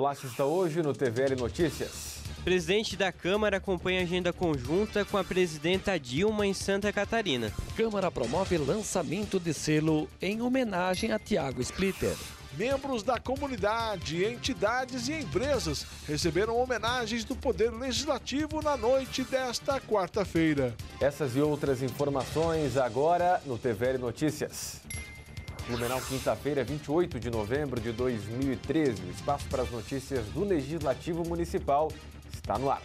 Olá, assista hoje no TVL Notícias. Presidente da Câmara acompanha agenda conjunta com a presidenta Dilma em Santa Catarina. Câmara promove lançamento de selo em homenagem a Tiago Splitter. Membros da comunidade, entidades e empresas receberam homenagens do Poder Legislativo na noite desta quarta-feira. Essas e outras informações agora no TVL Notícias. Blumenau, quinta-feira, 28 de novembro de 2013. O espaço para as notícias do Legislativo Municipal está no ar.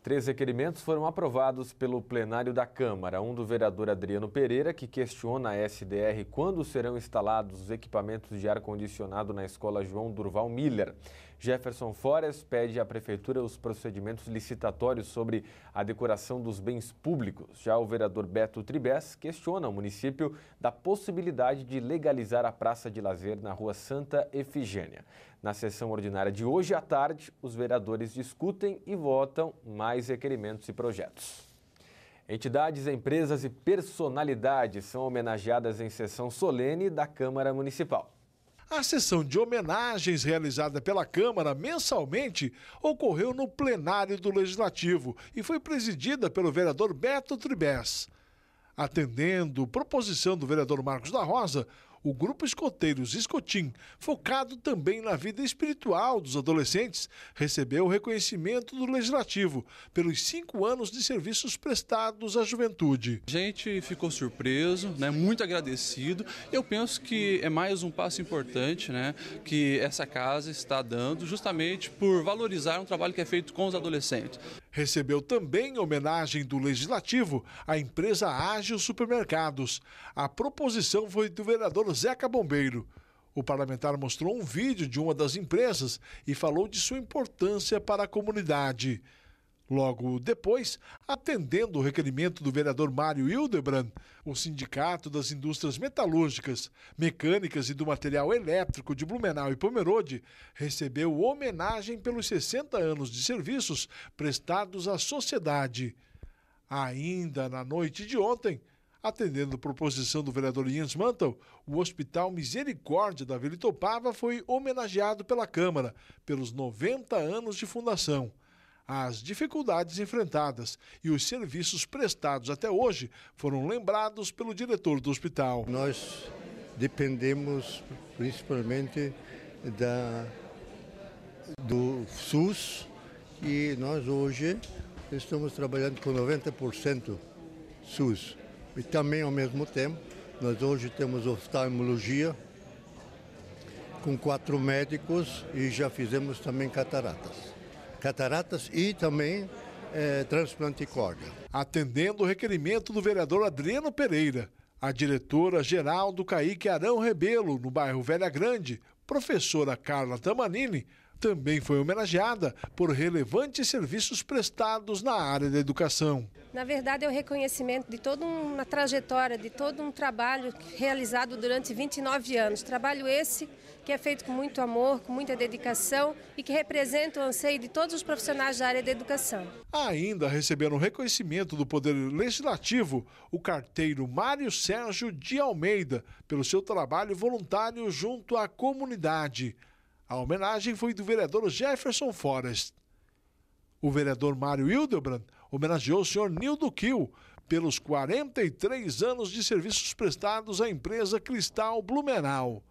Três requerimentos foram aprovados pelo plenário da Câmara. Um do vereador Adriano Pereira, que questiona a SDR quando serão instalados os equipamentos de ar-condicionado na escola João Durval Miller. Jefferson Flores pede à Prefeitura os procedimentos licitatórios sobre a decoração dos bens públicos. Já o vereador Beto Tribés questiona o município da possibilidade de legalizar a praça de lazer na rua Santa Efigênia. Na sessão ordinária de hoje à tarde, os vereadores discutem e votam mais requerimentos e projetos. Entidades, empresas e personalidades são homenageadas em sessão solene da Câmara Municipal. A sessão de homenagens realizada pela Câmara mensalmente ocorreu no plenário do Legislativo e foi presidida pelo vereador Beto Tribés. Atendendo proposição do vereador Marcos da Rosa, o grupo Escoteiros Escotim, focado também na vida espiritual dos adolescentes, recebeu o reconhecimento do Legislativo pelos cinco anos de serviços prestados à juventude. A gente ficou surpreso, né, muito agradecido. Eu penso que é mais um passo importante né, que essa casa está dando, justamente por valorizar um trabalho que é feito com os adolescentes. Recebeu também homenagem do Legislativo a empresa Ágil Supermercados. A proposição foi do vereador Zeca Bombeiro. O parlamentar mostrou um vídeo de uma das empresas e falou de sua importância para a comunidade. Logo depois, atendendo o requerimento do vereador Mário Hildebrand, o Sindicato das Indústrias Metalúrgicas, Mecânicas e do Material Elétrico de Blumenau e Pomerode recebeu homenagem pelos 60 anos de serviços prestados à sociedade. Ainda na noite de ontem, Atendendo proposição do vereador Jens Mantel, o Hospital Misericórdia da Vila Itopava foi homenageado pela Câmara pelos 90 anos de fundação. As dificuldades enfrentadas e os serviços prestados até hoje foram lembrados pelo diretor do hospital. Nós dependemos principalmente da, do SUS e nós hoje estamos trabalhando com 90% SUS. E também, ao mesmo tempo, nós hoje temos oftalmologia com quatro médicos e já fizemos também cataratas. Cataratas e também é, transplante de córnea. Atendendo o requerimento do vereador Adriano Pereira, a diretora-geral do CAIC Arão Rebelo, no bairro Velha Grande, professora Carla Tamanini, também foi homenageada por relevantes serviços prestados na área da educação. Na verdade, é o reconhecimento de toda uma trajetória, de todo um trabalho realizado durante 29 anos. Trabalho esse que é feito com muito amor, com muita dedicação e que representa o anseio de todos os profissionais da área da educação. Ainda receberam reconhecimento do Poder Legislativo o carteiro Mário Sérgio de Almeida pelo seu trabalho voluntário junto à comunidade. A homenagem foi do vereador Jefferson Forrest. O vereador Mário Hildebrand homenageou o senhor Nildo Kiel pelos 43 anos de serviços prestados à empresa Cristal Blumenau.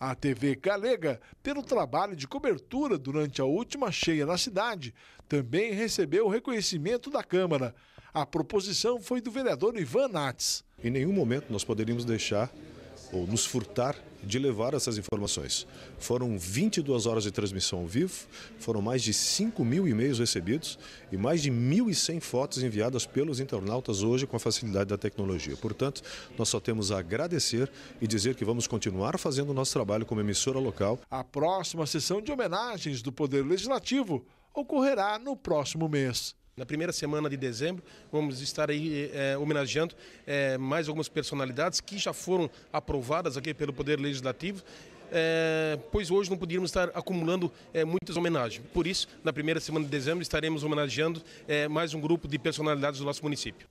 A TV Galega, pelo trabalho de cobertura durante a última cheia na cidade, também recebeu o reconhecimento da Câmara. A proposição foi do vereador Ivan Nats. Em nenhum momento nós poderíamos deixar ou nos furtar de levar essas informações. Foram 22 horas de transmissão ao vivo, foram mais de 5 mil e-mails recebidos e mais de 1.100 fotos enviadas pelos internautas hoje com a facilidade da tecnologia. Portanto, nós só temos a agradecer e dizer que vamos continuar fazendo o nosso trabalho como emissora local. A próxima sessão de homenagens do Poder Legislativo ocorrerá no próximo mês. Na primeira semana de dezembro, vamos estar aí é, homenageando é, mais algumas personalidades que já foram aprovadas aqui pelo Poder Legislativo é, pois hoje não podíamos estar acumulando é, muitas homenagens. Por isso, na primeira semana de dezembro, estaremos homenageando é, mais um grupo de personalidades do nosso município.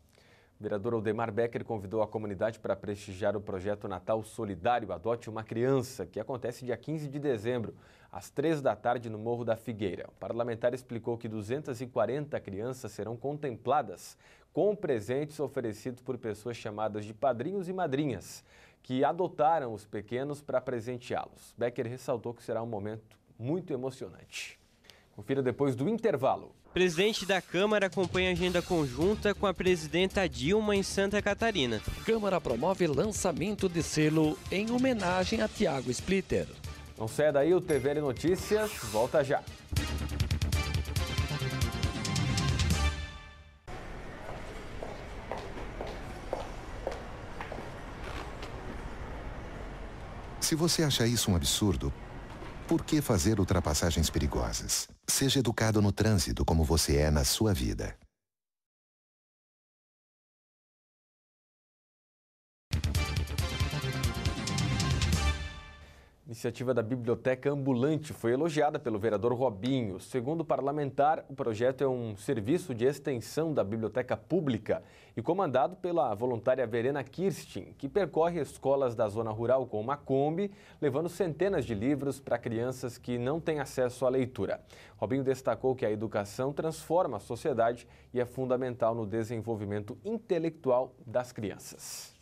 O vereador Aldemar Becker convidou a comunidade para prestigiar o projeto Natal Solidário Adote uma Criança, que acontece dia 15 de dezembro, às três da tarde, no Morro da Figueira. O parlamentar explicou que 240 crianças serão contempladas com presentes oferecidos por pessoas chamadas de padrinhos e madrinhas, que adotaram os pequenos para presenteá-los. Becker ressaltou que será um momento muito emocionante. Confira depois do intervalo. Presidente da Câmara acompanha agenda conjunta com a presidenta Dilma em Santa Catarina. Câmara promove lançamento de selo em homenagem a Tiago Splitter. Não saia daí, o TVL Notícias volta já. Se você acha isso um absurdo, por que fazer ultrapassagens perigosas? Seja educado no trânsito como você é na sua vida. Iniciativa da Biblioteca Ambulante foi elogiada pelo vereador Robinho. Segundo o parlamentar, o projeto é um serviço de extensão da biblioteca pública e comandado pela voluntária Verena Kirsten, que percorre escolas da zona rural com uma Kombi, levando centenas de livros para crianças que não têm acesso à leitura. Robinho destacou que a educação transforma a sociedade e é fundamental no desenvolvimento intelectual das crianças.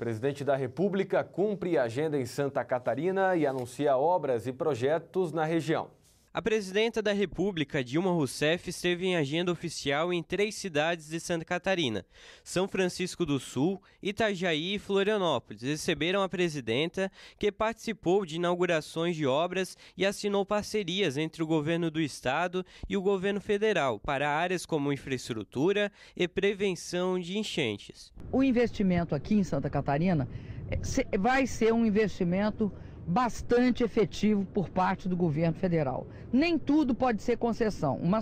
Presidente da República cumpre agenda em Santa Catarina e anuncia obras e projetos na região. A presidenta da República, Dilma Rousseff, esteve em agenda oficial em três cidades de Santa Catarina: São Francisco do Sul, Itajaí e Florianópolis. Receberam a presidenta, que participou de inaugurações de obras e assinou parcerias entre o governo do estado e o governo federal para áreas como infraestrutura e prevenção de enchentes. O investimento aqui em Santa Catarina eh, vai ser um investimento bastante efetivo por parte do governo federal. Nem tudo pode ser concessão. Uma,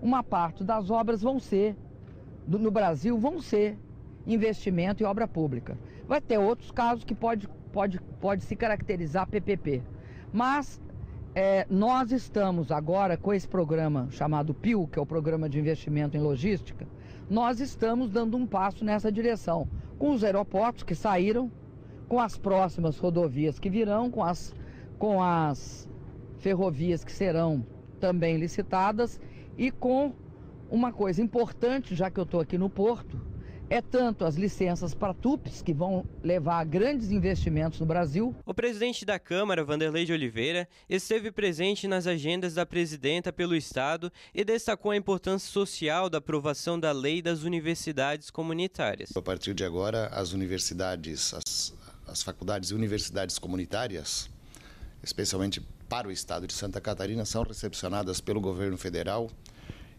uma parte das obras vão ser, no Brasil, vão ser investimento e obra pública. Vai ter outros casos que pode, pode, pode se caracterizar PPP. Mas é, nós estamos agora com esse programa chamado PIL, que é o Programa de Investimento em Logística, nós estamos dando um passo nessa direção. Com os aeroportos que saíram com as próximas rodovias que virão, com as, com as ferrovias que serão também licitadas e com uma coisa importante, já que eu estou aqui no Porto, é tanto as licenças para TUPs, que vão levar a grandes investimentos no Brasil. O presidente da Câmara, Vanderlei de Oliveira, esteve presente nas agendas da presidenta pelo Estado e destacou a importância social da aprovação da lei das universidades comunitárias. A partir de agora, as universidades, as, as faculdades e universidades comunitárias, especialmente para o estado de Santa Catarina, são recepcionadas pelo governo federal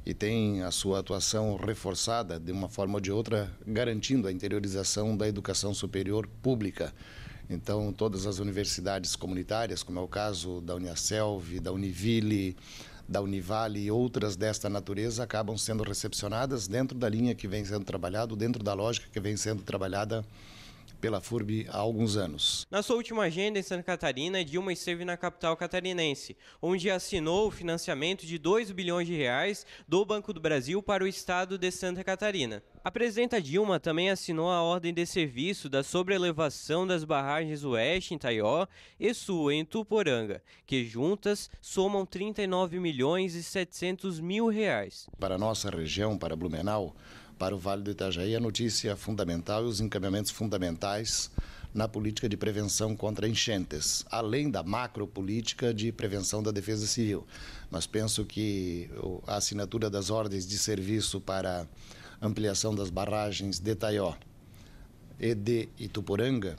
e têm a sua atuação reforçada de uma forma ou de outra, garantindo a interiorização da educação superior pública. Então, todas as universidades comunitárias, como é o caso da Uniaselv, da Univille, da Univale e outras desta natureza, acabam sendo recepcionadas dentro da linha que vem sendo trabalhado, dentro da lógica que vem sendo trabalhada pela FURB há alguns anos. Na sua última agenda em Santa Catarina, Dilma esteve na capital catarinense, onde assinou o financiamento de 2 bilhões de reais do Banco do Brasil para o estado de Santa Catarina. A presidenta Dilma também assinou a ordem de serviço da sobrelevação das barragens Oeste em Taió e Sul em Tuporanga, que juntas somam 39 milhões e 700 mil reais. Para a nossa região, para Blumenau, para o Vale do Itajaí a notícia fundamental e os encaminhamentos fundamentais na política de prevenção contra enchentes, além da macro política de prevenção da defesa civil. Mas penso que a assinatura das ordens de serviço para ampliação das barragens de Taió e de Ituporanga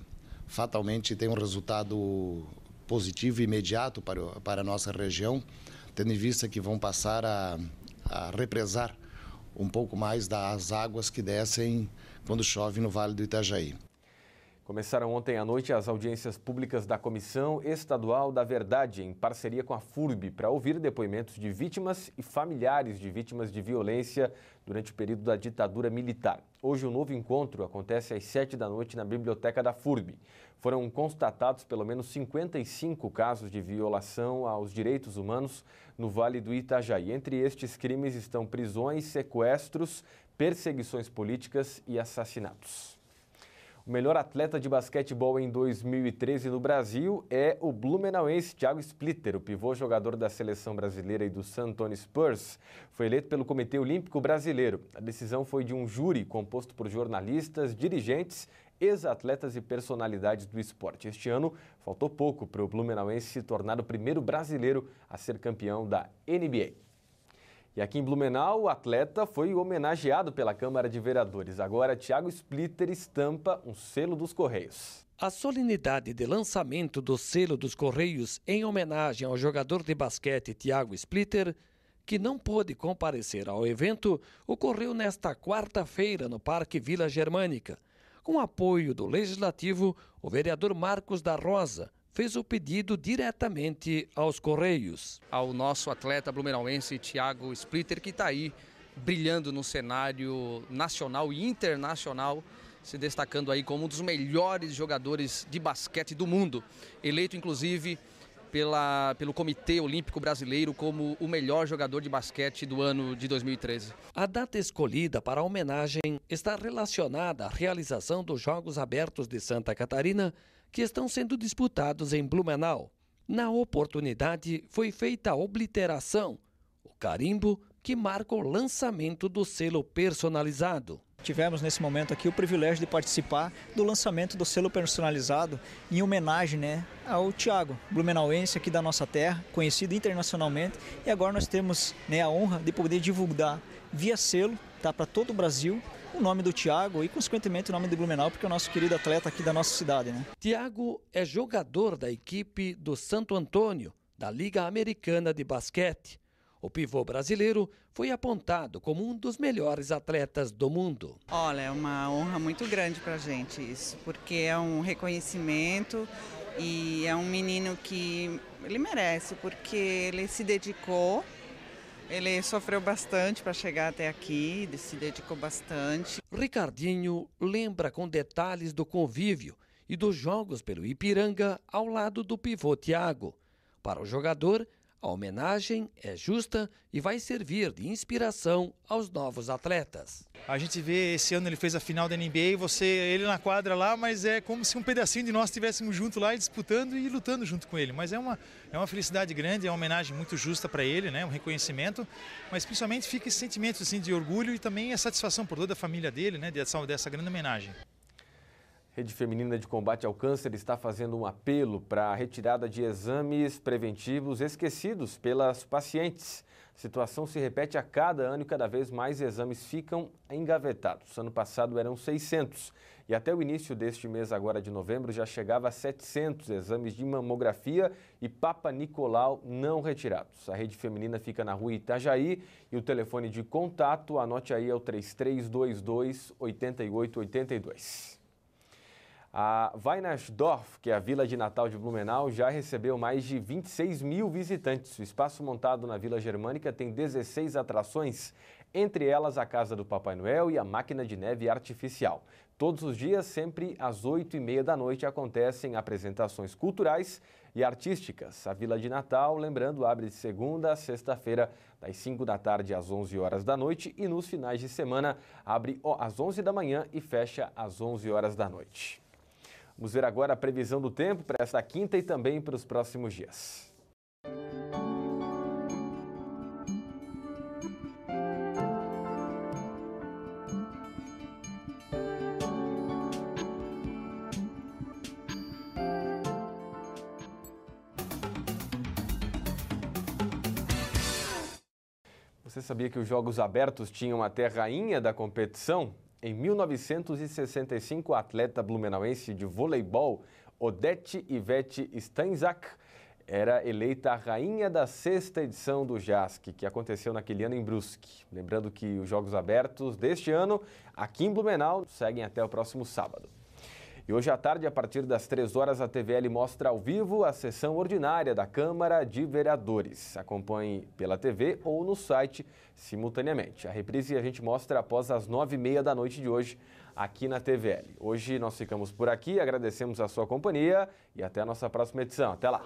fatalmente tem um resultado positivo e imediato para, para a nossa região, tendo em vista que vão passar a, a represar um pouco mais das águas que descem quando chove no Vale do Itajaí. Começaram ontem à noite as audiências públicas da Comissão Estadual da Verdade, em parceria com a FURB, para ouvir depoimentos de vítimas e familiares de vítimas de violência durante o período da ditadura militar. Hoje, o um novo encontro acontece às 7 da noite na biblioteca da FURB. Foram constatados pelo menos 55 casos de violação aos direitos humanos no Vale do Itajaí. Entre estes crimes estão prisões, sequestros, perseguições políticas e assassinatos. O melhor atleta de basquetebol em 2013 no Brasil é o blumenauense Thiago Splitter, o pivô jogador da seleção brasileira e do San Antonio Spurs. Foi eleito pelo Comitê Olímpico Brasileiro. A decisão foi de um júri composto por jornalistas, dirigentes, ex-atletas e personalidades do esporte. Este ano, faltou pouco para o blumenauense se tornar o primeiro brasileiro a ser campeão da NBA. E aqui em Blumenau, o atleta foi homenageado pela Câmara de Vereadores. Agora, Thiago Splitter estampa um selo dos Correios. A solenidade de lançamento do selo dos Correios em homenagem ao jogador de basquete Thiago Splitter, que não pôde comparecer ao evento, ocorreu nesta quarta-feira no Parque Vila Germânica. Com apoio do Legislativo, o vereador Marcos da Rosa fez o pedido diretamente aos Correios. Ao nosso atleta blumerauense Thiago Splitter, que está aí brilhando no cenário nacional e internacional, se destacando aí como um dos melhores jogadores de basquete do mundo. Eleito, inclusive, pela, pelo Comitê Olímpico Brasileiro como o melhor jogador de basquete do ano de 2013. A data escolhida para a homenagem está relacionada à realização dos Jogos Abertos de Santa Catarina, que estão sendo disputados em Blumenau. Na oportunidade, foi feita a obliteração, o carimbo que marca o lançamento do selo personalizado. Tivemos nesse momento aqui o privilégio de participar do lançamento do selo personalizado em homenagem né, ao Tiago, blumenauense aqui da nossa terra, conhecido internacionalmente. E agora nós temos né, a honra de poder divulgar via selo tá, para todo o Brasil o nome do Thiago e, consequentemente, o nome do Blumenau, porque é o nosso querido atleta aqui da nossa cidade. Né? Thiago é jogador da equipe do Santo Antônio, da Liga Americana de Basquete. O pivô brasileiro foi apontado como um dos melhores atletas do mundo. Olha, é uma honra muito grande para a gente isso, porque é um reconhecimento e é um menino que ele merece, porque ele se dedicou ele sofreu bastante para chegar até aqui, se dedicou bastante. Ricardinho lembra com detalhes do convívio e dos jogos pelo Ipiranga ao lado do pivô Thiago. Para o jogador, a homenagem é justa e vai servir de inspiração aos novos atletas. A gente vê esse ano ele fez a final da NBA, você ele na quadra lá, mas é como se um pedacinho de nós estivéssemos junto lá disputando e lutando junto com ele. Mas é uma, é uma felicidade grande, é uma homenagem muito justa para ele, né? um reconhecimento, mas principalmente fica esse sentimento assim, de orgulho e também a satisfação por toda a família dele, né? dessa, dessa grande homenagem. Rede Feminina de Combate ao Câncer está fazendo um apelo para a retirada de exames preventivos esquecidos pelas pacientes. A situação se repete a cada ano e cada vez mais exames ficam engavetados. Ano passado eram 600 e até o início deste mês, agora de novembro, já chegava a 700 exames de mamografia e Papa Nicolau não retirados. A Rede Feminina fica na rua Itajaí e o telefone de contato, anote aí, é o 3322 8882. A Weinersdorf, que é a vila de Natal de Blumenau, já recebeu mais de 26 mil visitantes. O espaço montado na Vila Germânica tem 16 atrações, entre elas a Casa do Papai Noel e a Máquina de Neve Artificial. Todos os dias, sempre às 8h30 da noite, acontecem apresentações culturais e artísticas. A Vila de Natal, lembrando, abre de segunda a sexta-feira, das 5 da tarde às 11 horas da noite e nos finais de semana abre às 11 da manhã e fecha às 11 horas da noite. Vamos ver agora a previsão do tempo para esta quinta e também para os próximos dias. Você sabia que os Jogos Abertos tinham até rainha da competição? Em 1965, a atleta blumenauense de voleibol Odete Ivete Steinzak era eleita a rainha da sexta edição do JASC, que aconteceu naquele ano em Brusque. Lembrando que os Jogos Abertos deste ano, aqui em Blumenau, seguem até o próximo sábado. E hoje à tarde, a partir das 3 horas, a TVL mostra ao vivo a sessão ordinária da Câmara de Vereadores. Acompanhe pela TV ou no site simultaneamente. A reprise a gente mostra após as 9h30 da noite de hoje aqui na TVL. Hoje nós ficamos por aqui, agradecemos a sua companhia e até a nossa próxima edição. Até lá!